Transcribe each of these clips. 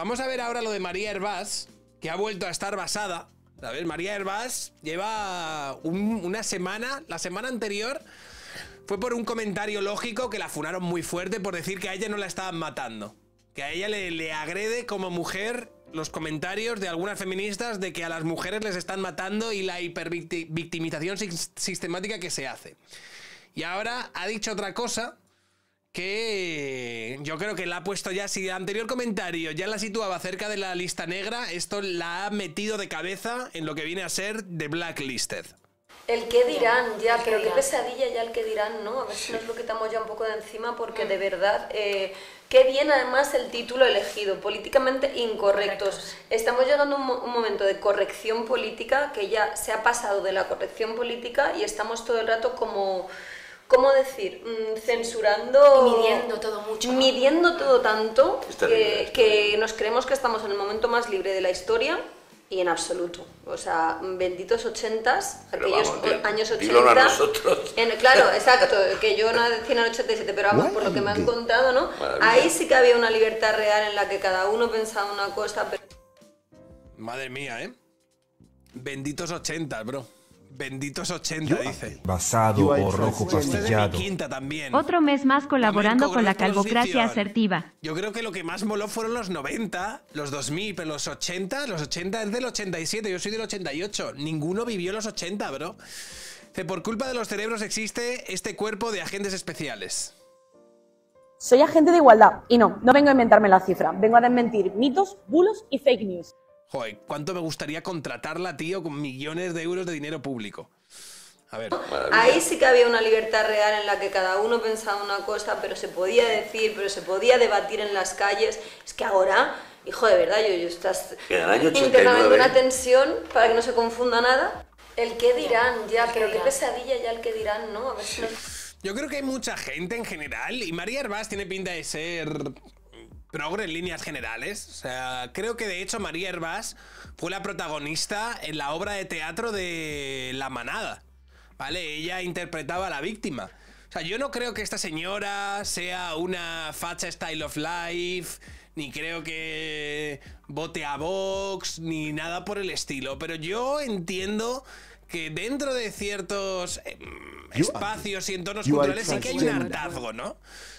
Vamos a ver ahora lo de María Herbás, que ha vuelto a estar basada. A ver, María Herbás lleva una semana, la semana anterior fue por un comentario lógico que la funaron muy fuerte por decir que a ella no la estaban matando. Que a ella le agrede como mujer los comentarios de algunas feministas de que a las mujeres les están matando y la hipervictimización sistemática que se hace. Y ahora ha dicho otra cosa que yo creo que la ha puesto ya, si el anterior comentario ya la situaba cerca de la lista negra, esto la ha metido de cabeza en lo que viene a ser The Blacklisted. El que dirán, ya, pero qué pesadilla ya el que dirán, ¿no? A ver si nos lo quitamos ya un poco de encima, porque mm. de verdad, eh, qué bien además el título elegido, políticamente incorrectos. Estamos llegando a un, momento de corrección política que ya se ha pasado de la corrección política y estamos todo el rato como ¿cómo decir? Mm, censurando... midiendo todo mucho. Midiendo todo tanto que, nos creemos que estamos en el momento más libre de la historia y en absoluto. O sea, benditos ochentas, aquellos años ochenta claro, exacto, que yo nací en el 87, pero vamos, por lo que me han contado, ¿no? Ahí sí que había una libertad real en la que cada uno pensaba una cosa, pero... Madre mía, ¿eh? Benditos ochentas, bro. Benditos 80, dice. Basado o rojo este pastillado. Otro mes más colaborando con la calvocracia asertiva. Yo creo que lo que más moló fueron los 90, los 2000, pero los 80, los 80 es del 87, yo soy del 88. Ninguno vivió los 80, bro. Por culpa de los cerebros existe este cuerpo de agentes especiales. Soy agente de igualdad y no, no vengo a inventarme la cifra, vengo a desmentir mitos, bulos y fake news. Joder, ¿cuánto me gustaría contratarla, tío, con millones de euros de dinero público? A ver. Ahí sí que había una libertad real en la que cada uno pensaba una cosa, pero se podía decir, pero se podía debatir en las calles. Es que ahora, hijo de verdad, yo, yo estás internamente una tensión para que no se confunda nada. El qué dirán, ya, pero qué, pesadilla ya el qué dirán, ¿no? A ver Yo creo que hay mucha gente en general y María Herbás tiene pinta de ser pero ahora en líneas generales. O sea, creo que de hecho María Herbás fue la protagonista en la obra de teatro de La Manada. ¿Vale? Ella interpretaba a la víctima. O sea, yo no creo que esta señora sea una facha style of life, ni creo que vote a Vox, ni nada por el estilo. Pero yo entiendo que dentro de ciertos eh, espacios y entornos culturales sí que hay un hartazgo, ¿no?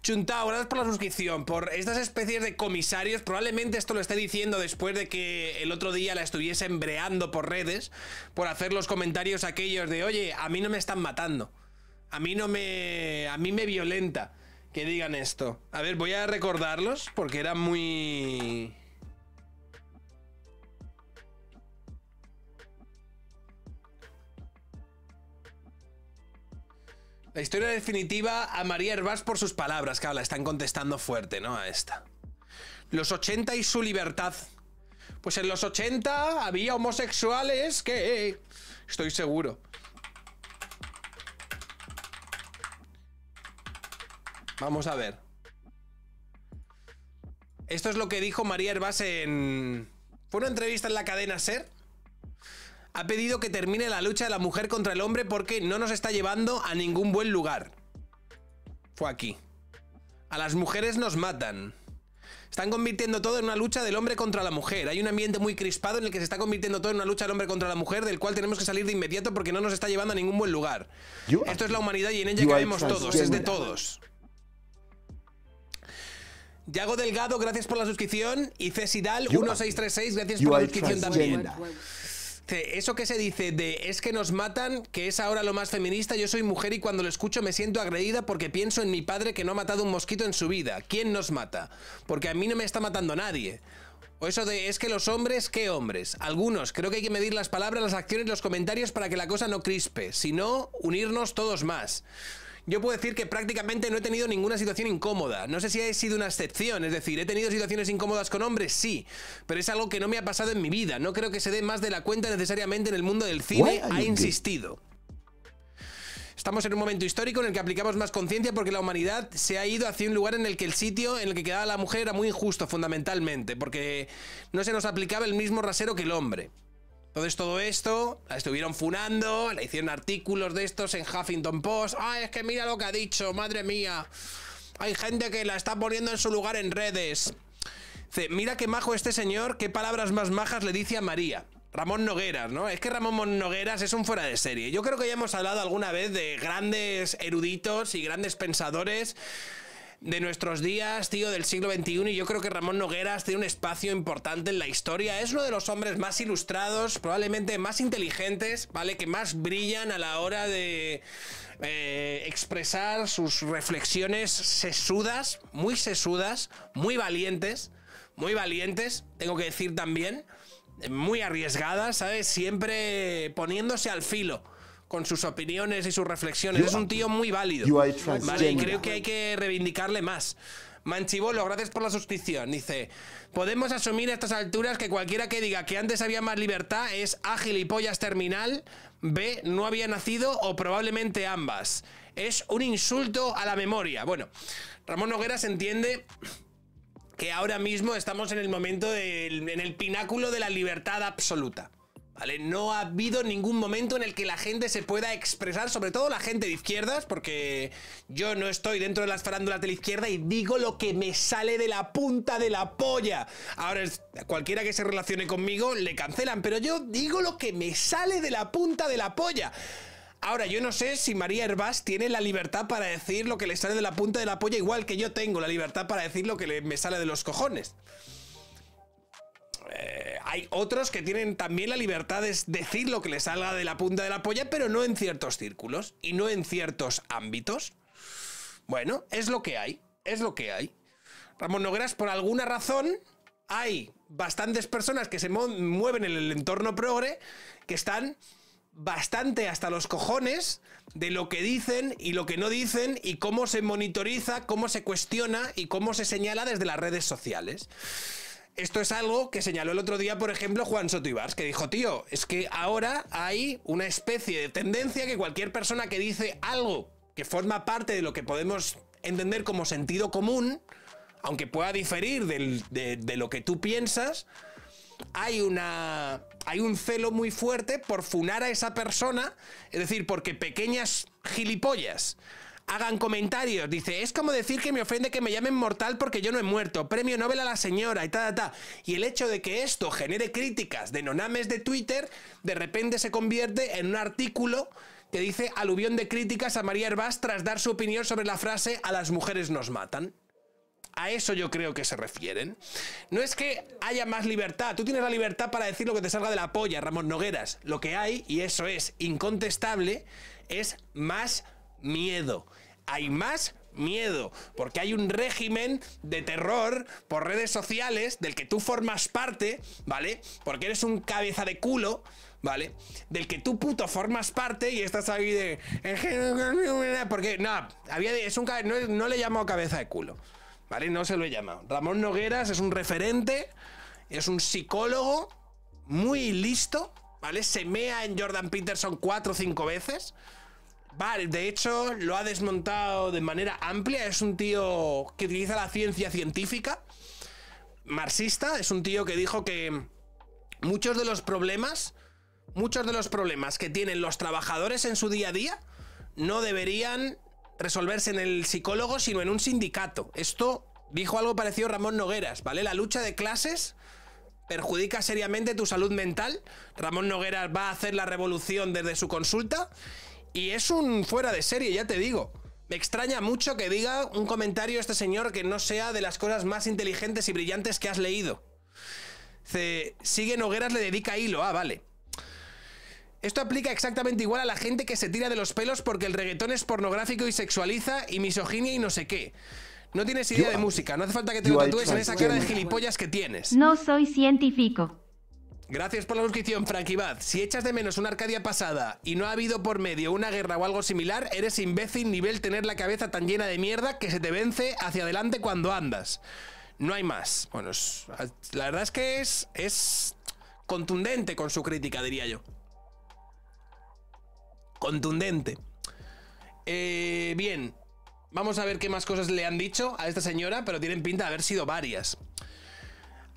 Chuntao, gracias por la suscripción, por estas especies de comisarios. Probablemente esto lo esté diciendo después de que el otro día la estuviese embreando por redes por hacer los comentarios aquellos de, oye, a mí no me están matando. A mí no me... A mí me violenta que digan esto. A ver, voy a recordarlos porque era muy... La historia definitiva a María Herbás por sus palabras. Claro, la están contestando fuerte, ¿no? A esta. Los 80 y su libertad. Pues en los 80 había homosexuales que... Estoy seguro. Vamos a ver. Esto es lo que dijo María Herbás en... Fue una entrevista en la cadena SER ha pedido que termine la lucha de la mujer contra el hombre porque no nos está llevando a ningún buen lugar. Fue aquí. A las mujeres nos matan. Están convirtiendo todo en una lucha del hombre contra la mujer. Hay un ambiente muy crispado en el que se está convirtiendo todo en una lucha del hombre contra la mujer, del cual tenemos que salir de inmediato porque no nos está llevando a ningún buen lugar. Esto es la humanidad y en ella caemos todos, es de todos. Yago Delgado, gracias por la suscripción. Y Cesidal1636, gracias por la suscripción también eso que se dice de es que nos matan, que es ahora lo más feminista, yo soy mujer y cuando lo escucho me siento agredida porque pienso en mi padre que no ha matado un mosquito en su vida. ¿Quién nos mata? Porque a mí no me está matando nadie. O eso de es que los hombres, ¿qué hombres? Algunos, creo que hay que medir las palabras, las acciones, los comentarios para que la cosa no crispe, sino unirnos todos más yo puedo decir que prácticamente no he tenido ninguna situación incómoda. No sé si he sido una excepción, es decir, he tenido situaciones incómodas con hombres, sí, pero es algo que no me ha pasado en mi vida. No creo que se dé más de la cuenta necesariamente en el mundo del cine, ha insistido. Estamos en un momento histórico en el que aplicamos más conciencia porque la humanidad se ha ido hacia un lugar en el que el sitio en el que quedaba la mujer era muy injusto, fundamentalmente, porque no se nos aplicaba el mismo rasero que el hombre. Entonces todo esto, la estuvieron funando, le hicieron artículos de estos en Huffington Post. Ah, es que mira lo que ha dicho, madre mía. Hay gente que la está poniendo en su lugar en redes. Dice, mira qué majo este señor, qué palabras más majas le dice a María. Ramón Nogueras, ¿no? Es que Ramón Nogueras es un fuera de serie. Yo creo que ya hemos hablado alguna vez de grandes eruditos y grandes pensadores de nuestros días, tío, del siglo XXI. Y yo creo que Ramón Nogueras tiene un espacio importante en la historia. Es uno de los hombres más ilustrados, probablemente más inteligentes, ¿vale? Que más brillan a la hora de eh, expresar sus reflexiones sesudas, muy sesudas, muy valientes, muy valientes, tengo que decir también. Muy arriesgadas, ¿sabes? Siempre poniéndose al filo con sus opiniones y sus reflexiones. es un tío muy válido. Vale, y creo que hay que reivindicarle más. Manchibolo, gracias por la suscripción. Dice, podemos asumir a estas alturas que cualquiera que diga que antes había más libertad es ágil y pollas terminal, B, no había nacido o probablemente ambas. Es un insulto a la memoria. Bueno, Ramón Noguera se entiende que ahora mismo estamos en el momento, del, en el pináculo de la libertad absoluta. No ha habido ningún momento en el que la gente se pueda expresar, sobre todo la gente de izquierdas, porque yo no estoy dentro de las farándulas de la izquierda y digo lo que me sale de la punta de la polla. Ahora, cualquiera que se relacione conmigo le cancelan, pero yo digo lo que me sale de la punta de la polla. Ahora, yo no sé si María Herbás tiene la libertad para decir lo que le sale de la punta de la polla, igual que yo tengo la libertad para decir lo que me sale de los cojones. Eh, hay otros que tienen también la libertad de decir lo que les salga de la punta de la polla, pero no en ciertos círculos y no en ciertos ámbitos. Bueno, es lo que hay, es lo que hay. Ramón Nogueras, por alguna razón, hay bastantes personas que se mueven en el entorno progre que están bastante hasta los cojones de lo que dicen y lo que no dicen y cómo se monitoriza, cómo se cuestiona y cómo se señala desde las redes sociales. Esto es algo que señaló el otro día, por ejemplo, Juan Soto que dijo, tío, es que ahora hay una especie de tendencia que cualquier persona que dice algo que forma parte de lo que podemos entender como sentido común, aunque pueda diferir de, lo que tú piensas, hay una hay un celo muy fuerte por funar a esa persona, es decir, porque pequeñas gilipollas hagan comentarios. Dice, es como decir que me ofende que me llamen mortal porque yo no he muerto. Premio Nobel a la señora y ta, ta, Y el hecho de que esto genere críticas de nonames de Twitter, de repente se convierte en un artículo que dice aluvión de críticas a María Herbás tras dar su opinión sobre la frase a las mujeres nos matan. A eso yo creo que se refieren. No es que haya más libertad. Tú tienes la libertad para decir lo que te salga de la polla, Ramón Nogueras. Lo que hay, y eso es incontestable, es más miedo. Hay más miedo, porque hay un régimen de terror por redes sociales del que tú formas parte, ¿vale? Porque eres un cabeza de culo, ¿vale? Del que tú puto formas parte y estás ahí de... Porque, no, había es un, no, le he cabeza de culo, ¿vale? No se lo he llamado. Ramón Nogueras es un referente, es un psicólogo muy listo, ¿vale? Se mea en Jordan Peterson cuatro o cinco veces. Vale, de hecho lo ha desmontado de manera amplia. Es un tío que utiliza la ciencia científica, marxista. Es un tío que dijo que muchos de los problemas, muchos de los problemas que tienen los trabajadores en su día a día, no deberían resolverse en el psicólogo, sino en un sindicato. Esto dijo algo parecido Ramón Nogueras, ¿vale? La lucha de clases perjudica seriamente tu salud mental. Ramón Nogueras va a hacer la revolución desde su consulta y es un fuera de serie, ya te digo. Me extraña mucho que diga un comentario este señor que no sea de las cosas más inteligentes y brillantes que has leído. se sigue hogueras, le dedica hilo. Ah, vale. Esto aplica exactamente igual a la gente que se tira de los pelos porque el reggaetón es pornográfico y sexualiza y misoginia y no sé qué. No tienes idea de música, no hace falta que te lo tatúes en esa cara de gilipollas que tienes. No soy científico. Gracias por la suscripción, Bad. Si echas de menos una Arcadia pasada y no ha habido por medio una guerra o algo similar, eres imbécil nivel tener la cabeza tan llena de mierda que se te vence hacia adelante cuando andas. No hay más. Bueno, la verdad es que es, es contundente con su crítica, diría yo. Contundente. Eh, bien, vamos a ver qué más cosas le han dicho a esta señora, pero tienen pinta de haber sido varias.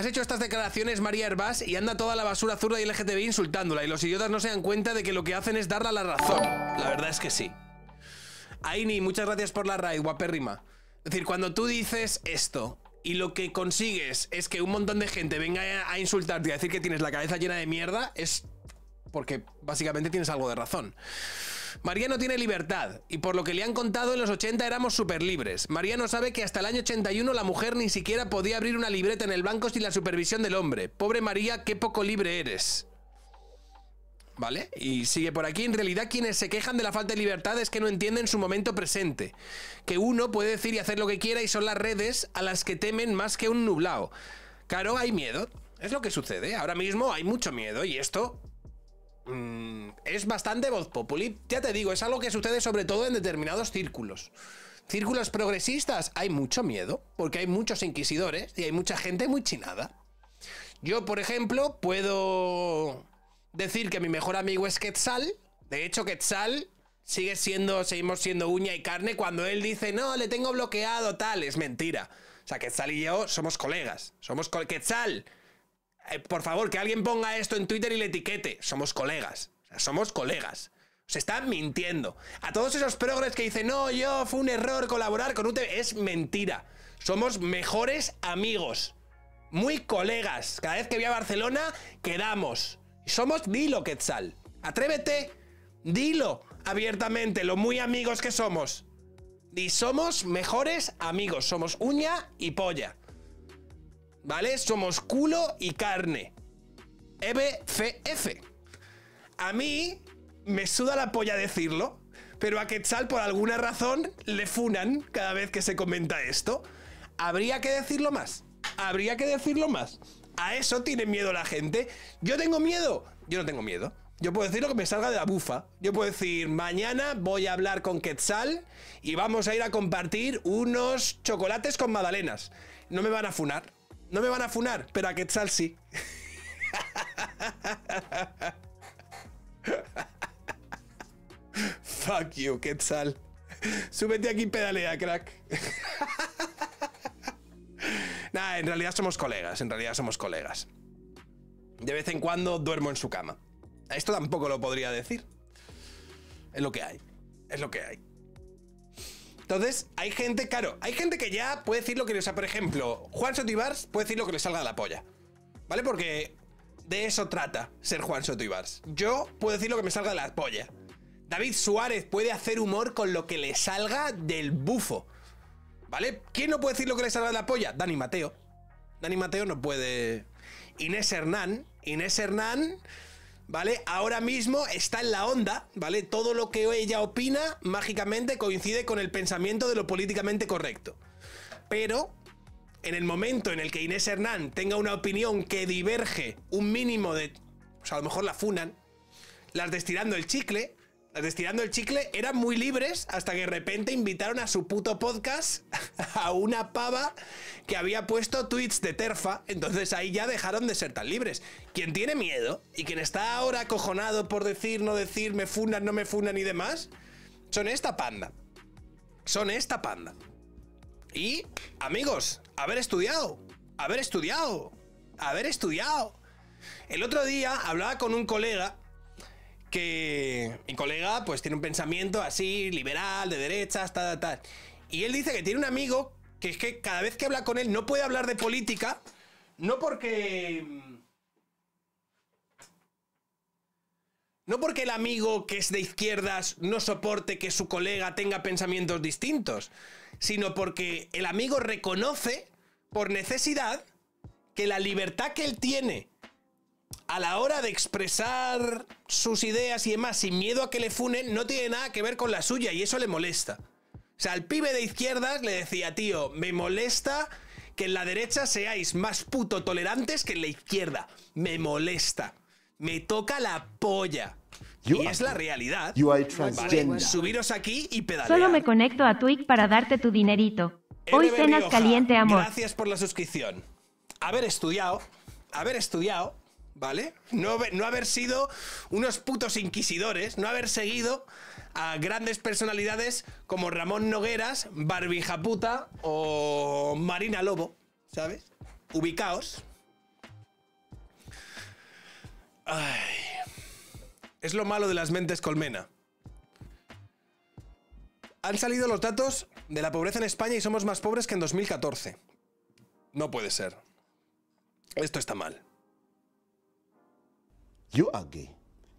Has hecho estas declaraciones, María Herbás, y anda toda la basura zurda y LGTB insultándola, y los idiotas no se dan cuenta de que lo que hacen es darle la razón. La verdad es que sí. Aini, muchas gracias por la raid, guapérrima. Es decir, cuando tú dices esto y lo que consigues es que un montón de gente venga a insultarte y a decir que tienes la cabeza llena de mierda, es porque básicamente tienes algo de razón. María no tiene libertad, y por lo que le han contado, en los 80 éramos súper libres. María no sabe que hasta el año 81 la mujer ni siquiera podía abrir una libreta en el banco sin la supervisión del hombre. Pobre María, qué poco libre eres. ¿Vale? Y sigue por aquí. En realidad, quienes se quejan de la falta de libertad es que no entienden su momento presente. Que uno puede decir y hacer lo que quiera y son las redes a las que temen más que un nublado. Claro, hay miedo. Es lo que sucede. Ahora mismo hay mucho miedo y esto mm, es bastante voz populi. Ya te digo, es algo que sucede sobre todo en determinados círculos. Círculos progresistas hay mucho miedo, porque hay muchos inquisidores y hay mucha gente muy chinada. Yo, por ejemplo, puedo decir que mi mejor amigo es Quetzal. De hecho, Quetzal sigue siendo, seguimos siendo uña y carne cuando él dice, no, le tengo bloqueado, tal, es mentira. O sea, Quetzal y yo somos colegas. Somos co Quetzal. Eh, por favor, que alguien ponga esto en Twitter y le etiquete. Somos colegas somos colegas. Se están mintiendo. A todos esos progres que dicen, no, yo, fue un error colaborar con UTV, es mentira. Somos mejores amigos. Muy colegas. Cada vez que voy a Barcelona, quedamos. Somos Dilo Quetzal. Atrévete, dilo abiertamente, lo muy amigos que somos. Y somos mejores amigos. Somos uña y polla. ¿Vale? Somos culo y carne. EBCF a mí me suda la polla decirlo, pero a Quetzal por alguna razón le funan cada vez que se comenta esto. Habría que decirlo más. Habría que decirlo más. A eso tiene miedo la gente. Yo tengo miedo. Yo no tengo miedo. Yo puedo decir lo que me salga de la bufa. Yo puedo decir, mañana voy a hablar con Quetzal y vamos a ir a compartir unos chocolates con magdalenas. No me van a funar. No me van a funar, pero a Quetzal sí. Fuck you, Quetzal. Súbete aquí y pedalea, crack. nah, en realidad somos colegas, en realidad somos colegas. De vez en cuando duermo en su cama. A Esto tampoco lo podría decir. Es lo que hay. Es lo que hay. Entonces, hay gente, claro, hay gente que ya puede decir lo que le o sea, por ejemplo, Juan Sotibars puede decir lo que le salga de la polla. ¿Vale? Porque de eso trata ser Juan Sotibars. Yo puedo decir lo que me salga de la polla. David Suárez puede hacer humor con lo que le salga del bufo. ¿Vale? ¿Quién no puede decir lo que le salga de la polla? Dani Mateo. Dani Mateo no puede. Inés Hernán. Inés Hernán. ¿vale? Ahora mismo está en la onda, ¿vale? Todo lo que ella opina mágicamente coincide con el pensamiento de lo políticamente correcto. Pero en el momento en el que Inés Hernán tenga una opinión que diverge un mínimo de... O sea, a lo mejor la funan, las destirando el chicle, destirando el chicle, eran muy libres hasta que de repente invitaron a su puto podcast a una pava que había puesto tweets de terfa, entonces ahí ya dejaron de ser tan libres. Quien tiene miedo y quien está ahora acojonado por decir, no decir, me funan, no me funan y demás, son esta panda. Son esta panda. Y, amigos, haber estudiado, haber estudiado, haber estudiado. El otro día hablaba con un colega que mi colega pues tiene un pensamiento así, liberal, de derechas, tal, tal, tal. Y él dice que tiene un amigo que es que cada vez que habla con él no puede hablar de política, no porque... Mm, no porque el amigo que es de izquierdas no soporte que su colega tenga pensamientos distintos, sino porque el amigo reconoce, por necesidad, que la libertad que él tiene a la hora de expresar sus ideas y demás sin miedo a que le funen, no tiene nada que ver con la suya y eso le molesta. O sea, al pibe de izquierdas le decía, tío, me molesta que en la derecha seáis más puto tolerantes que en la izquierda. Me molesta. Me toca la polla. y es la realidad. subiros aquí y pedalear. Solo me conecto a Twitch para darte tu dinerito. Hoy cenas caliente, amor. Gracias por la suscripción. Haber estudiado, haber estudiado ¿vale? No, haber sido unos putos inquisidores, no haber seguido a grandes personalidades como Ramón Nogueras, Barbie Japuta o Marina Lobo, ¿sabes? Ubicaos. Ay. Es lo malo de las mentes colmena. Han salido los datos de la pobreza en España y somos más pobres que en 2014. No puede ser. Esto está mal. You are gay.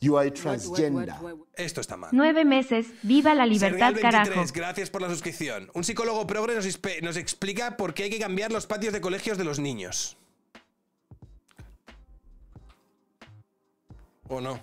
You are transgender. Esto está mal. Nueve meses. Viva la libertad, carajo. Gracias por la suscripción. Un psicólogo progre nos, nos explica por qué hay que cambiar los patios de colegios de los niños. ¿O no?